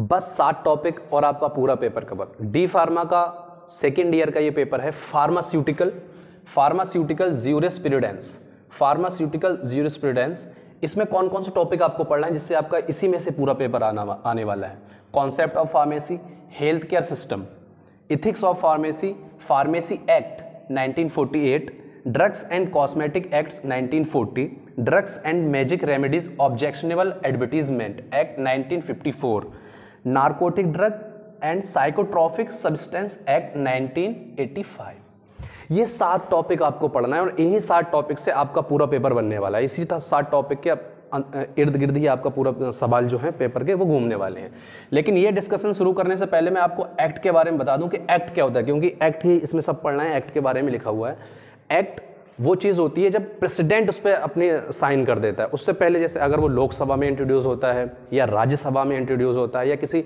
बस सात टॉपिक और आपका पूरा पेपर कवर डी फार्मा का सेकेंड ईयर का ये पेपर है pharmaceutical pharmaceutical jurisprudence pharmaceutical jurisprudence इसमें कौन कौन से टॉपिक आपको पढ़ना है जिससे आपका इसी में से पूरा पेपर आना आने वाला है concept of pharmacy health care system ethics of pharmacy pharmacy act 1948 drugs and cosmetic act 1940 drugs and magic remedies objectionable advertisement act 1954 narcotic drug and psychotropic substance act 1985 ये सात टॉपिक आपको पढ़ना है और इन्हीं सात टॉपिक से आपका पूरा पेपर बनने वाला है इसी सात टॉपिक के अं, इर्द गिर्द ही आपका पूरा सवाल जो है पेपर के वो घूमने वाले हैं लेकिन ये डिस्कशन शुरू करने से पहले मैं आपको एक्ट के बारे में बता दूं कि एक्ट क्या होता है क्योंकि एक्ट ही इसमें सब पढ़ना है एक्ट के बारे में लिखा हुआ है एक्ट वो चीज़ होती है जब प्रेसिडेंट उस पर अपने साइन कर देता है उससे पहले जैसे अगर वो लोकसभा में इंट्रोड्यूस होता है या राज्यसभा में इंट्रोड्यूस होता है या किसी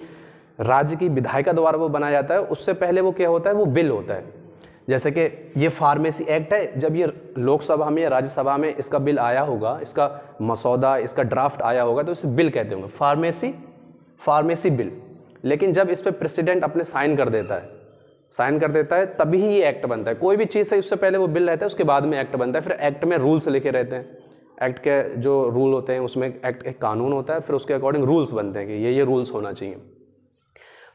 राज्य की विधायिका द्वारा वो बनाया जाता है उससे पहले वो क्या होता है वो बिल होता है जैसे कि ये फार्मेसी एक्ट है जब ये लोकसभा में या राज्यसभा में इसका बिल आया होगा इसका मसौदा इसका ड्राफ्ट आया होगा तो इसे बिल कहते होंगे फार्मेसी फार्मेसी बिल लेकिन जब इस पर प्रेसिडेंट अपने साइन कर देता है साइन कर देता है तभी ही ये एक्ट बनता है कोई भी चीज़ है उससे पहले वो बिल रहता है उसके बाद में एक्ट बनता है फिर एक्ट में रूल्स लिखे रहते हैं एक्ट के जो रूल होते हैं उसमें एक्ट एक कानून होता है फिर उसके अकॉर्डिंग रूल्स बनते हैं कि ये ये रूल्स होना चाहिए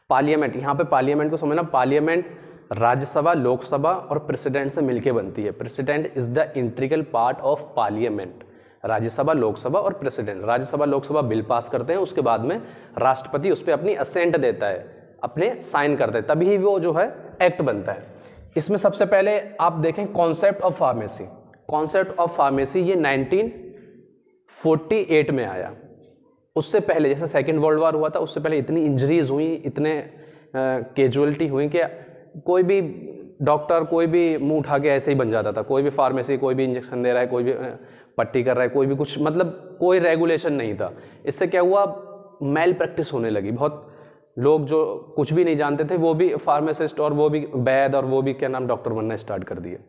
पार्लियामेंट यहाँ पे पार्लियामेंट को समझना पार्लियामेंट राज्यसभा लोकसभा और प्रेसिडेंट से मिलकर बनती है president is the integral part of parliament Rajya Sabha Lok Sabha और president Rajya Sabha Lok Sabha bill pass करते हैं उसके बाद में राष्ट्रपति उस पर अपनी असेंट देता है अपने साइन करते हैं तभी वो जो है एक्ट बनता है इसमें सबसे पहले आप देखें concept of pharmacy concept of pharmacy ये 1948 में आया उससे पहले जैसे सेकेंड वर्ल्ड वार हुआ था उससे पहले इतनी इंजरीज हुई इतने केजुअलिटी हुई कि कोई भी डॉक्टर कोई भी मुंह उठा के ऐसे ही बन जाता था कोई भी फार्मेसी कोई भी इंजेक्शन दे रहा है कोई भी पट्टी कर रहा है कोई भी कुछ मतलब कोई रेगुलेशन नहीं था इससे क्या हुआ मेल प्रैक्टिस होने लगी बहुत लोग जो कुछ भी नहीं जानते थे वो भी फार्मासिस्ट और वो भी बैद और वो भी क्या नाम डॉक्टर बनना स्टार्ट कर दिए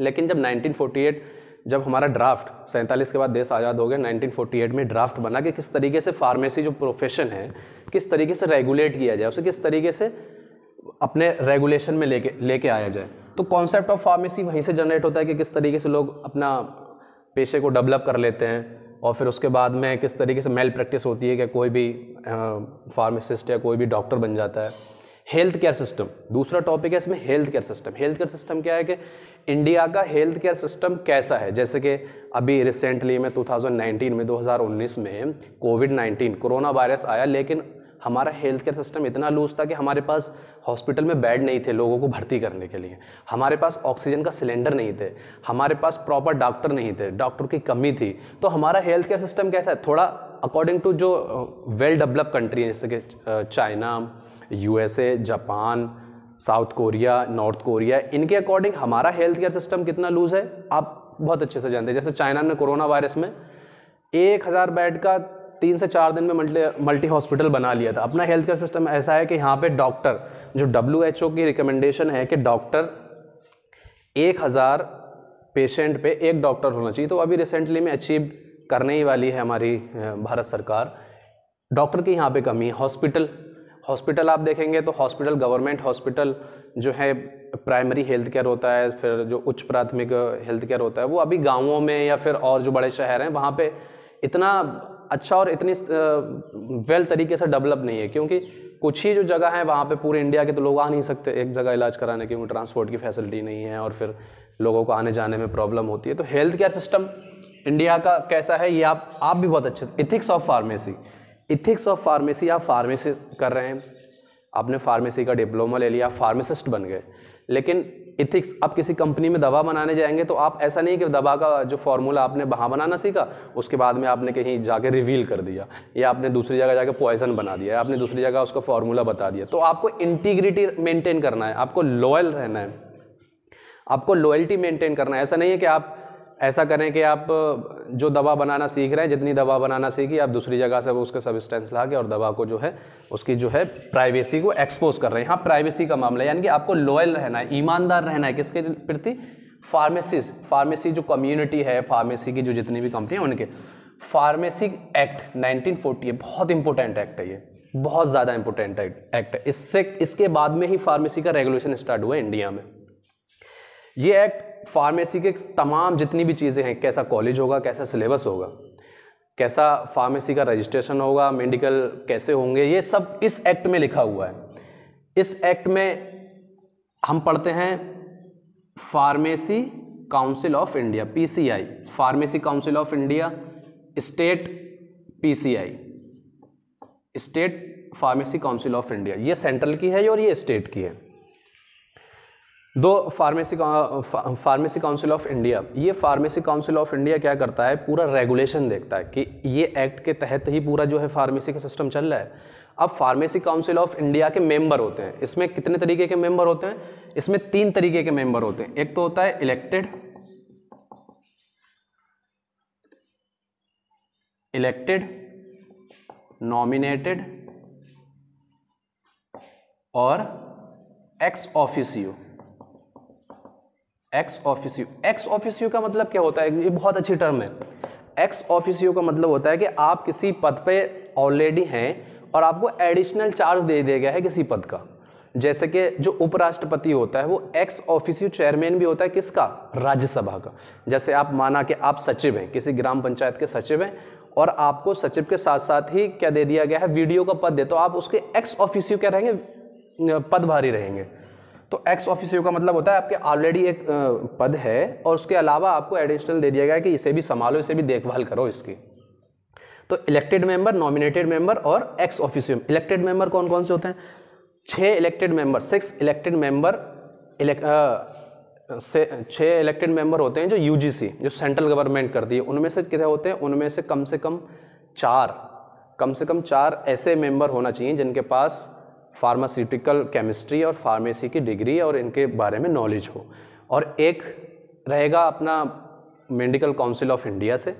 लेकिन जब 1948 जब हमारा ड्राफ्ट सैंतालीस के बाद देश आज़ाद हो गया 1948 में ड्राफ्ट बना कि किस तरीके से फार्मेसी जो प्रोफेशन है किस तरीके से रेगुलेट किया जाए उसे किस तरीके से अपने रेगुलेशन में लेके लेके आया जाए तो कॉन्सेप्ट ऑफ फार्मेसी वहीं से जनरेट होता है कि किस तरीके से लोग अपना पेशे को डेवलप कर लेते हैं और फिर उसके बाद में किस तरीके से मेल प्रैक्टिस होती है कि कोई भी फार्मासिस्ट या कोई भी डॉक्टर बन जाता है हेल्थ केयर सिस्टम दूसरा टॉपिक है इसमें health care system health care system क्या है कि इंडिया का हेल्थ केयर सिस्टम कैसा है जैसे कि अभी रिसेंटली में 2019 में 2019 में कोविड 19 कोरोना वायरस आया लेकिन हमारा हेल्थ केयर सिस्टम इतना लूज था कि हमारे पास हॉस्पिटल में बेड नहीं थे लोगों को भर्ती करने के लिए हमारे पास ऑक्सीजन का सिलेंडर नहीं थे हमारे पास प्रॉपर डॉक्टर नहीं थे डॉक्टर की कमी थी तो हमारा हेल्थ केयर सिस्टम कैसा है थोड़ा अकॉर्डिंग टू जो वेल डेवलप कंट्री है जैसे कि China U Japan South Korea North Korea इनके अकॉर्डिंग हमारा हेल्थ केयर सिस्टम कितना लूज है आप बहुत अच्छे से जानते हैं जैसे चाइना ने कोरोना वायरस में एक हज़ार बेड का तीन से चार दिन में मल्टी मल्टी हॉस्पिटल बना लिया था अपना हेल्थ केयर सिस्टम ऐसा है कि यहाँ पे डॉक्टर जो डब्ल्यू एच ओ की रिकमेंडेशन है कि डॉक्टर एक हज़ार पेशेंट पे एक डॉक्टर होना चाहिए तो अभी रिसेंटली में अचीव करने ही वाली है हमारी भारत सरकार डॉक्टर की यहाँ पे कमी है हॉस्पिटल हॉस्पिटल आप देखेंगे तो हॉस्पिटल गवर्नमेंट हॉस्पिटल जो है प्राइमरी हेल्थ केयर होता है फिर जो उच्च प्राथमिक हेल्थ केयर होता है वो अभी गाँवों में या फिर और जो बड़े शहर हैं वहाँ पर इतना अच्छा और इतनी वेल तरीके से डेवलप नहीं है क्योंकि कुछ ही जो जगह है वहाँ पे पूरे इंडिया के तो लोग आ नहीं सकते एक जगह इलाज कराने क्योंकि ट्रांसपोर्ट की फैसिलिटी नहीं है और फिर लोगों को आने जाने में प्रॉब्लम होती है तो हेल्थ केयर सिस्टम इंडिया का कैसा है ये आप आप भी बहुत अच्छे से ethics of pharmacy ethics of pharmacy आप फार्मेसी कर रहे हैं आपने फार्मेसी का डिप्लोमा ले लिया फार्मेसिस्ट बन गए लेकिन इथिक्स आप किसी कंपनी में दवा बनाने जाएंगे तो आप ऐसा नहीं कि दवा का जो फॉर्मूला आपने वहाँ बनाना सीखा उसके बाद में आपने कहीं जाके रिवील कर दिया या आपने दूसरी जगह जाके पॉइजन बना दिया आपने दूसरी जगह उसका फॉर्मूला बता दिया तो आपको इंटीग्रिटी मेंटेन करना है आपको लॉयल रहना है आपको लॉयल्टी मेंटेन करना है ऐसा नहीं है कि आप ऐसा करें कि आप जो दवा बनाना सीख रहे हैं जितनी दवा बनाना सीखी आप दूसरी जगह से उसका सबिस्टेंस ला के और दवा को जो है उसकी जो है प्राइवेसी को एक्सपोज कर रहे हैं यहाँ प्राइवेसी का मामला है यानी कि आपको लॉयल रहना है ईमानदार रहना है किसके प्रति फार्मेसिस फार्मेसी जो कम्युनिटी है फार्मेसी की जो जितनी भी कंपनी है उनके फार्मेसी एक्ट नाइनटीन फोर्टी बहुत इंपॉर्टेंट एक्ट है ये बहुत ज़्यादा इंपॉर्टेंट एक्ट है इससे इसके बाद में ही फार्मेसी का रेगुलेशन स्टार्ट हुआ इंडिया में ये एक्ट फार्मेसी के तमाम जितनी भी चीज़ें हैं कैसा कॉलेज होगा कैसा सिलेबस होगा कैसा फार्मेसी का रजिस्ट्रेशन होगा मेडिकल कैसे होंगे ये सब इस एक्ट में लिखा हुआ है इस एक्ट में हम पढ़ते हैं pharmacy council of India PCI pharmacy council of India state PCI state pharmacy council of India ये सेंट्रल की है और ये स्टेट की है दो pharmacy pharmacy council of India ये फार्मेसी काउंसिल ऑफ इंडिया क्या करता है पूरा रेगुलेशन देखता है कि ये एक्ट के तहत ही पूरा जो है फार्मेसी का सिस्टम चल रहा है अब फार्मेसी काउंसिल ऑफ इंडिया के मेंबर होते हैं इसमें कितने तरीके के मेंबर होते हैं इसमें तीन तरीके के मेंबर होते हैं एक तो होता है इलेक्टेड इलेक्टेड नॉमिनेटेड और ex officio ex officio ex officio का मतलब क्या होता है ये बहुत अच्छी टर्म है एक्स ऑफिसियो का मतलब होता है कि आप किसी पद पे ऑलरेडी हैं और आपको एडिशनल चार्ज दे दिया गया है किसी पद का जैसे कि जो उपराष्ट्रपति होता है वो एक्स ऑफिसियो चेयरमैन भी होता है किसका राज्यसभा का जैसे आप माना कि आप सचिव हैं किसी ग्राम पंचायत के सचिव हैं और आपको सचिव के साथ साथ ही क्या दे दिया गया है वीडियो का पद दे तो आप उसके एक्स ऑफिसियो क्या रहेंगे पदभारी रहेंगे तो एक्स ऑफिसियो का मतलब होता है आपके ऑलरेडी एक पद है और उसके अलावा आपको एडिशनल दे दिया गया कि इसे भी संभालो इसे भी देखभाल करो इसकी तो इलेक्टेड मेंबर नॉमिनेटेड मेंबर और एक्स ऑफिसियो इलेक्टेड मेंबर कौन कौन से होते हैं छः elected member six elected member से छः इलेक्टेड मेंबर होते हैं जो यू जो सेंट्रल गवर्नमेंट करती है उनमें से कितने होते हैं उनमें से कम से कम चार कम से कम चार ऐसे मेंबर होना चाहिए जिनके पास फार्मास्यूटिकल केमिस्ट्री और फार्मेसी की डिग्री और इनके बारे में नॉलेज हो और एक रहेगा अपना मेडिकल काउंसिल ऑफ इंडिया से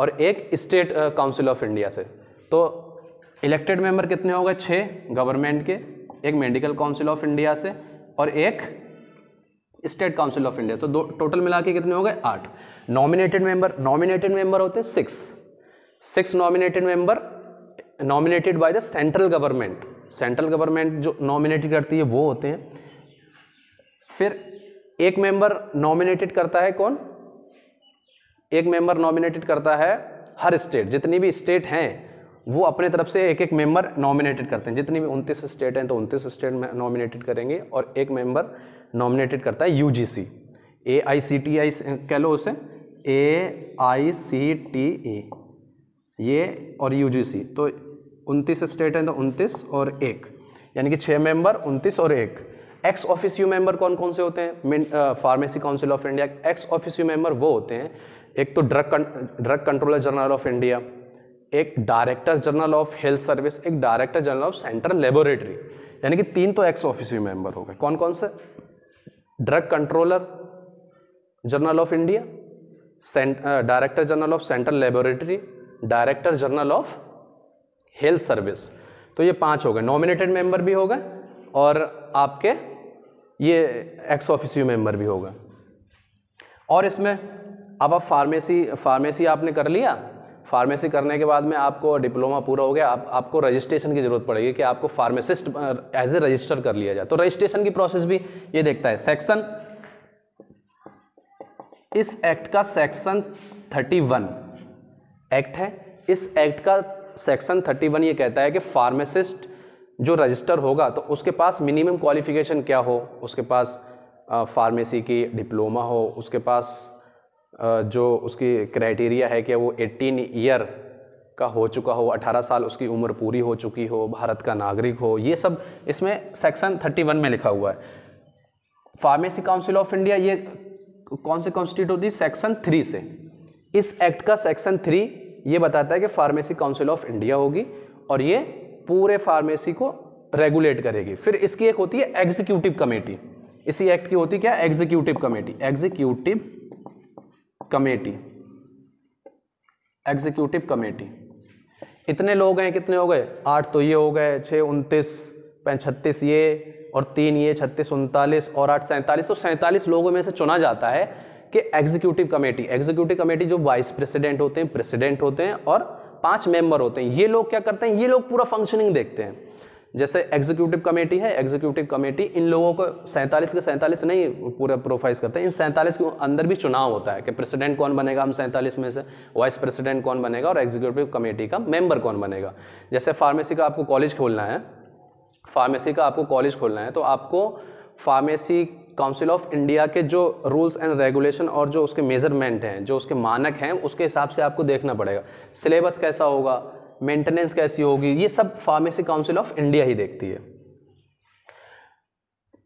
और एक स्टेट काउंसिल ऑफ इंडिया से तो इलेक्टेड मेंबर कितने हो गए छः गवर्नमेंट के एक मेडिकल काउंसिल ऑफ इंडिया से और एक स्टेट काउंसिल ऑफ इंडिया तो दो टोटल मिला के कितने हो गए आठ नॉमिनेटेड मेंबर नॉमिनेटेड मेंबर होते हैं six six nominated member nominated by the central government central government जो नॉमिनेट करती है वो होते हैं फिर एक मेंबर नॉमिनेटेड करता है कौन एक मेंबर नॉमिनेटेड करता है हर स्टेट जितनी भी स्टेट हैं वो अपने तरफ से एक एक मेंबर नॉमिनेटेड करते हैं जितनी भी उनतीस स्टेट हैं तो उनतीस स्टेट में नॉमिनेटेड करेंगे और एक मेंबर नॉमिनेटेड करता है you ji C A I C T I कह लो उसे ए आई सी टी ई ये और यू जी सी तो उनतीस स्टेट हैं तो उनतीस और एक यानी कि छः मेंबर उनतीस और एक एक्स ऑफिस यू मेंबर कौन कौन से होते हैं pharmacy council of India ex officio member वो होते हैं एक तो drug drug controller general of India एक director general of health service एक director general of central laboratory यानी कि तीन तो एक्स ऑफिस यू मेंबर हो गए कौन कौन से drug controller general of India director general of central laboratory director general of health service तो ये पांच हो गए नॉमिनेटेड मेंबर भी हो गए और आपके ये एक्स ऑफिसियो मेंबर भी हो गए और इसमें अब आप फार्मेसी फार्मेसी आपने कर लिया फार्मेसी करने के बाद में आपको डिप्लोमा पूरा हो गया आप, आपको रजिस्ट्रेशन की ज़रूरत पड़ेगी कि आपको फार्मेसिस्ट एज ए रजिस्टर कर लिया जाए तो रजिस्ट्रेशन की प्रोसेस भी ये देखता है सेक्शन इस एक्ट का सेक्शन 31 एक्ट है इस एक्ट का सेक्शन 31 ये कहता है कि फार्मासिस्ट जो रजिस्टर होगा तो उसके पास मिनिमम क्वालिफिकेशन क्या हो उसके पास फार्मेसी की डिप्लोमा हो उसके पास जो उसकी क्राइटेरिया है कि वो 18 ईयर का हो चुका हो 18 साल उसकी उम्र पूरी हो चुकी हो भारत का नागरिक हो ये सब इसमें सेक्शन 31 में लिखा हुआ है फार्मेसी काउंसिल ऑफ इंडिया ये कौन से कॉन्स्टिट्यूट होती सेक्शन थ्री से इस एक्ट का सेक्शन थ्री ये बताता है कि फार्मेसी काउंसिल ऑफ इंडिया होगी और ये पूरे फार्मेसी को रेगुलेट करेगी फिर इसकी एक होती है एग्जीक्यूटिव कमेटी इसी एक्ट की होती क्या executive committee executive committee executive committee इतने लोग हैं कितने हो गए आठ तो ये हो गए छः उनतीस छत्तीस ये और तीन ये छत्तीस उनतालीस और आठ सैंतालीस तो सैंतालीस लोगों में से चुना जाता है कि एग्जीक्यूटिव कमेटी एग्जीक्यूटिव कमेटी जो वाइस प्रेसिडेंट होते हैं प्रेसिडेंट होते हैं और पांच मेंबर होते हैं ये लोग क्या करते हैं ये लोग पूरा फंक्शनिंग देखते हैं जैसे एग्जीक्यूटिव कमेटी है एग्जीक्यूटिव कमेटी इन लोगों को सैंतालीस के सैंतालीस नहीं पूरा प्रोफाइज करते हैं इन सैंतालीस के अंदर भी चुनाव होता है कि प्रेसिडेंट कौन बनेगा हम सैंतालीस में से वाइस प्रेसिडेंट कौन बनेगा और एग्जीक्यूटिव कमेटी का मेंबर कौन बनेगा जैसे फार्मेसी का आपको कॉलेज खोलना है फार्मेसी का आपको कॉलेज खोलना है तो आपको फार्मेसी काउंसिल ऑफ इंडिया के जो रूल्स एंड रेगुलेशन और जो उसके मेजरमेंट हैं जो उसके मानक हैं उसके हिसाब से आपको देखना पड़ेगा सिलेबस कैसा होगा मेंटेनेंस कैसी होगी ये सब फार्मेसी काउंसिल ऑफ इंडिया ही देखती है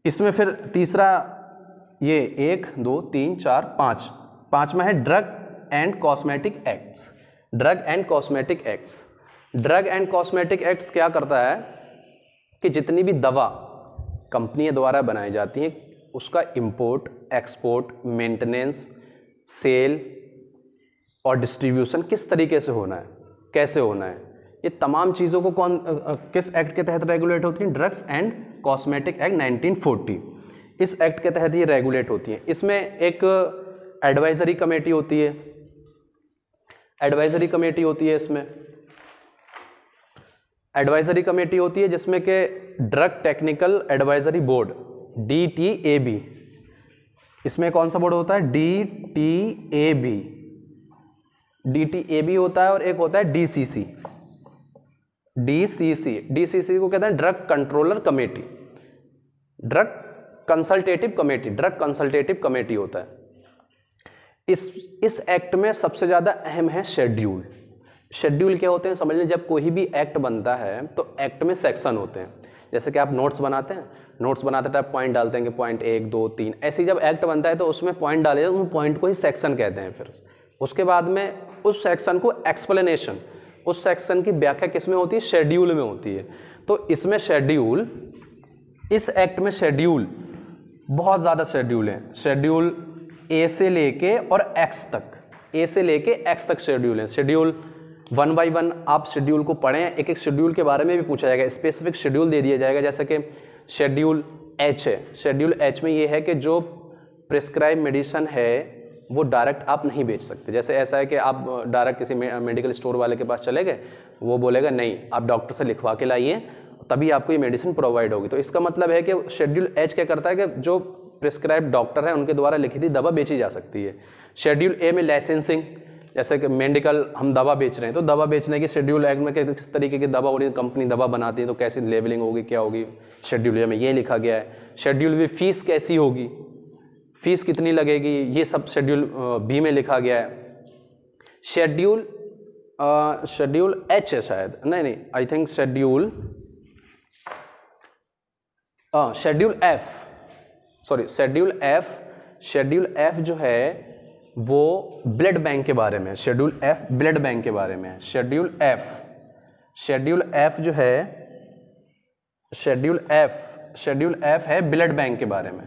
इसमें फिर तीसरा ये एक दो तीन चार पाँच पाँचवा है drug and cosmetic acts drug and cosmetic acts drug and cosmetic acts क्या करता है कि जितनी भी दवा कंपनियों द्वारा बनाई जाती हैं उसका इम्पोर्ट एक्सपोर्ट मेंटेनेंस सेल और डिस्ट्रीब्यूशन किस तरीके से होना है कैसे होना है ये तमाम चीज़ों को कौन किस एक्ट के तहत रेगुलेट होती हैं ड्रग्स एंड कॉस्मेटिक एक्ट 1940 इस एक्ट के तहत ये रेगुलेट होती हैं इसमें एक एडवाइजरी कमेटी होती है एडवाइजरी कमेटी होती है इसमें एडवाइजरी कमेटी होती है जिसमें के drug technical advisory board D T A B इसमें कौन सा बोर्ड होता है D T A B D T A B होता है और एक होता है D C C D C C D C C को कहते हैं drug controller committee drug consultative committee drug consultative committee होता है इस इस एक्ट में सबसे ज़्यादा अहम है शेड्यूल शेड्यूल क्या होते हैं समझ लें जब कोई भी एक्ट बनता है तो एक्ट में सेक्शन होते हैं जैसे कि आप नोट्स बनाते हैं नोट्स बनाते टाइम पॉइंट डालते हैं कि पॉइंट एक दो तीन ऐसी जब एक्ट बनता है तो उसमें पॉइंट डाले जाते उन पॉइंट को ही सेक्शन कहते हैं फिर उसके बाद में उस सेक्शन को एक्सप्लेनेशन उस सेक्शन की व्याख्या किस में होती है शेड्यूल में होती है तो इसमें शेड्यूल इस एक्ट में शेड्यूल बहुत ज़्यादा शेड्यूल हैं शेड्यूल ए से लेके और एक्स तक ए से लेके एक्स तक शेड्यूल हैं शेड्यूल वन बाई वन आप शेड्यूल को पढ़ें एक एक शेड्यूल के बारे में भी पूछा जाएगा स्पेसिफिक शेड्यूल दे दिया जाएगा जैसे कि शेड्यूल एच है शेड्यूल एच में ये है कि जो प्रिस्क्राइब मेडिसन है वो डायरेक्ट आप नहीं बेच सकते जैसे ऐसा है कि आप डायरेक्ट किसी मेडिकल स्टोर वाले के पास चले गए वो बोलेगा नहीं आप डॉक्टर से लिखवा के लाइए तभी आपको ये मेडिसिन प्रोवाइड होगी तो इसका मतलब है कि शेड्यूल एच क्या करता है कि जो प्रिस्क्राइब डॉक्टर है उनके द्वारा लिखी थी दवा बेची जा सकती है शेड्यूल ए में लाइसेंसिंग जैसे कि मेडिकल हम दवा बेच रहे हैं तो दवा बेचने की शेड्यूल एक्ट में किस तरीके की दवा हो रही है कंपनी दवा बनाती है तो कैसी लेवलिंग होगी क्या होगी शेड्यूल में ये लिखा गया है शेड्यूल भी फीस कैसी होगी फीस कितनी लगेगी ये सब शेड्यूल बी में लिखा गया है शेड्यूल शेड्यूल एच है शायद नहीं नहीं I think schedule schedule F sorry schedule F schedule F जो है वो ब्लड बैंक के बारे में शेड्यूल एफ ब्लड बैंक के बारे में शेड्यूल एफ शेड्यूल एफ जो है शेड्यूल एफ शेड्यूल एफ है ब्लड बैंक के बारे में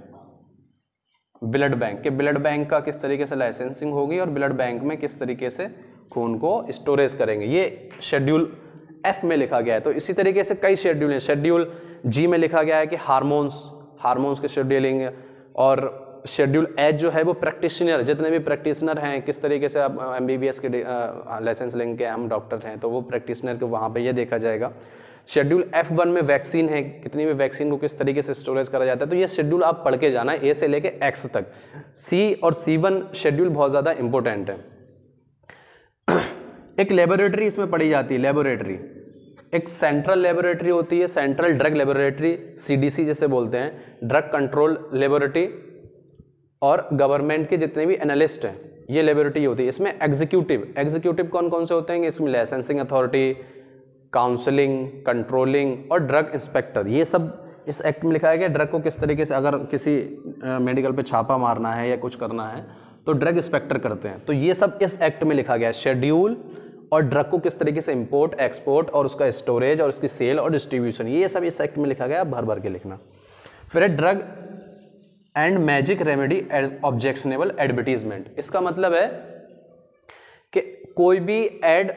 ब्लड बैंक के ब्लड बैंक का किस तरीके से लाइसेंसिंग होगी और ब्लड बैंक में किस तरीके से खून को स्टोरेज करेंगे ये शेड्यूल एफ में लिखा गया है तो इसी तरीके से कई शेड्यूल हैं शेड्यूल जी में लिखा गया है कि हार्मोन्स हार्मोन्स के शेड्यूलिंग और शेड्यूल एज जो है वो प्रैक्टिशनर जितने भी प्रैक्टिशनर हैं किस तरीके से आप एम बी बी एस के लाइसेंस लेंगे हम डॉक्टर हैं तो वो प्रैक्टिशनर के वहाँ पर यह देखा जाएगा शेड्यूल एफ वन में वैक्सीन है कितनी भी वैक्सीन को किस तरीके से स्टोरेज करा जाता है तो ये शेड्यूल आप पढ़ के जाना है ए से लेके एक्स तक सी और सी वन शेड्यूल बहुत ज़्यादा इंपॉर्टेंट है एक लेबोरेटरी इसमें पढ़ी जाती है लेबोरेटरी एक सेंट्रल लेबोरेटरी होती है सेंट्रल ड्रग लेबोरेटरी सीडीसी जैसे बोलते हैं ड्रग कंट्रोल लेबोरेटरी और गवर्नमेंट के जितने भी एनालिस्ट हैं ये लेबोरेटरी होती है इसमें एग्जीक्यूटिव एग्जीक्यूटिव कौन कौन से होते हैं इसमें लाइसेंसिंग अथॉरिटी काउंसलिंग कंट्रोलिंग और ड्रग इंस्पेक्टर ये सब इस एक्ट में लिखा गया ड्रग को किस तरीके से अगर किसी मेडिकल पे छापा मारना है या कुछ करना है तो ड्रग इंस्पेक्टर करते हैं तो ये सब इस एक्ट में लिखा गया है शेड्यूल और ड्रग को किस तरीके से इंपोर्ट एक्सपोर्ट और उसका स्टोरेज और उसकी सेल और डिस्ट्रीब्यूशन ये सब इस एक्ट में लिखा गया भर भर के लिखना फिर है drug and magic remedy objectionable advertisement इसका मतलब है कि कोई भी एड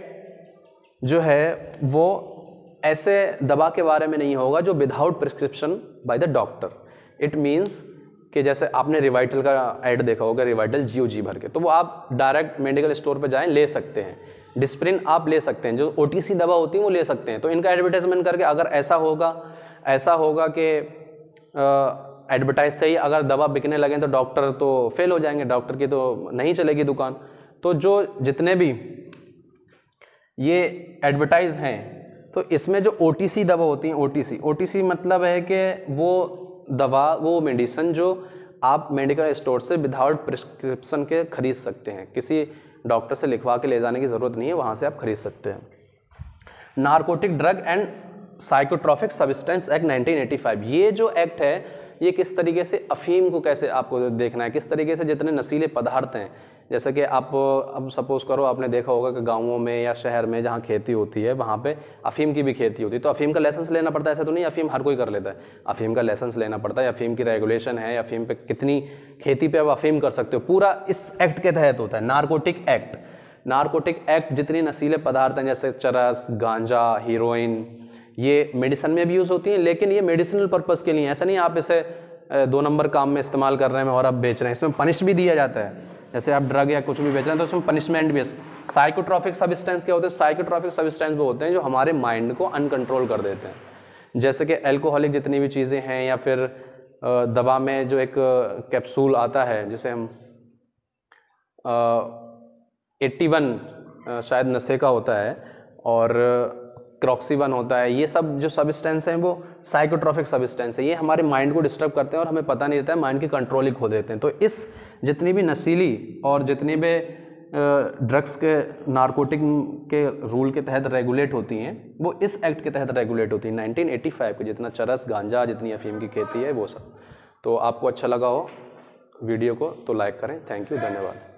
जो है वो ऐसे दवा के बारे में नहीं होगा जो without prescription by the doctor it means कि जैसे आपने रिवाइटल का ऐड देखा होगा रिवाइटल जियो जी भर के तो वो आप डायरेक्ट मेडिकल स्टोर पर जाएँ ले सकते हैं डिस्प्रिन आप ले सकते हैं जो ओ दवा होती है वो ले सकते हैं तो इनका एडवर्टाइजमेंट करके अगर ऐसा होगा ऐसा होगा कि एडवर्टाइज से ही अगर दवा बिकने लगे तो डॉक्टर तो फेल हो जाएंगे डॉक्टर की तो नहीं चलेगी दुकान तो जो जितने भी ये एडवर्टाइज हैं तो इसमें जो ओ दवा होती हैं ओ टी मतलब है कि वो दवा वो मेडिसन जो आप मेडिकल स्टोर से विदाउट प्रिस्क्रिप्शन के ख़रीद सकते हैं किसी डॉक्टर से लिखवा के ले जाने की ज़रूरत नहीं है वहाँ से आप खरीद सकते हैं narcotic drug and psychotropic substance act 1985 ये जो एक्ट है ये किस तरीके से अफ़ीम को कैसे आपको देखना है किस तरीके से जितने नशीले पदार्थ हैं जैसे कि आप अब सपोज़ करो आपने देखा होगा कि गाँवों में या शहर में जहाँ खेती होती है वहाँ पे अफ़ीम की भी खेती होती है तो अफ़ीम का लाइसेंस लेना पड़ता है ऐसा तो नहीं अफ़ीम हर कोई कर लेता है अफ़ीम का लाइसेंस लेना पड़ता है अफ़ीम की रेगुलेशन है अफ़ीम पे कितनी खेती पे आप अफ़ीम कर सकते हो पूरा इस एक्ट के तहत होता है नारकोटिक एक्ट नारकोटिक एक्ट जितनी नशीले पदार्थ हैं जैसे चरस गांजा हीरोइन ये मेडिसन में भी यूज़ होती हैं लेकिन ये मेडिसिनल पर्पज़ के लिए ऐसा नहीं आप इसे दो नंबर काम में इस्तेमाल कर रहे हैं और आप बेच रहे हैं इसमें पनिश भी दिया जाता है जैसे आप ड्रग या कुछ भी बेच रहे हैं तो उसमें पनिशमेंट भी है साइकोट्रॉफिक सबिस्टेंस क्या होते हैं साइकोट्रॉफिक सबिस्टेंस वो होते हैं जो हमारे माइंड को अनकंट्रोल कर देते हैं जैसे कि एल्कोहलिक जितनी भी चीज़ें हैं या फिर दवा में जो एक कैप्सूल आता है जिसे हम एट्टी वन शायद नशे का होता है और क्रॉक्सीवन होता है ये सब जो सबिस्टेंस हैं वो साइकोट्रॉफिक सबिस्टेंस है ये हमारे माइंड को डिस्टर्ब करते हैं और हमें पता नहीं रहता है माइंड की कंट्रोल ही खो देते हैं तो इस जितनी भी नशीली और जितनी भी ड्रग्स के नारकोटिक के रूल के तहत रेगुलेट होती हैं वो इस एक्ट के तहत रेगुलेट होती एटी फाइव के जितना चरस गांजा जितनी अफीम की खेती है वो सब तो आपको अच्छा लगा हो वीडियो को तो लाइक करें थैंक यू धन्यवाद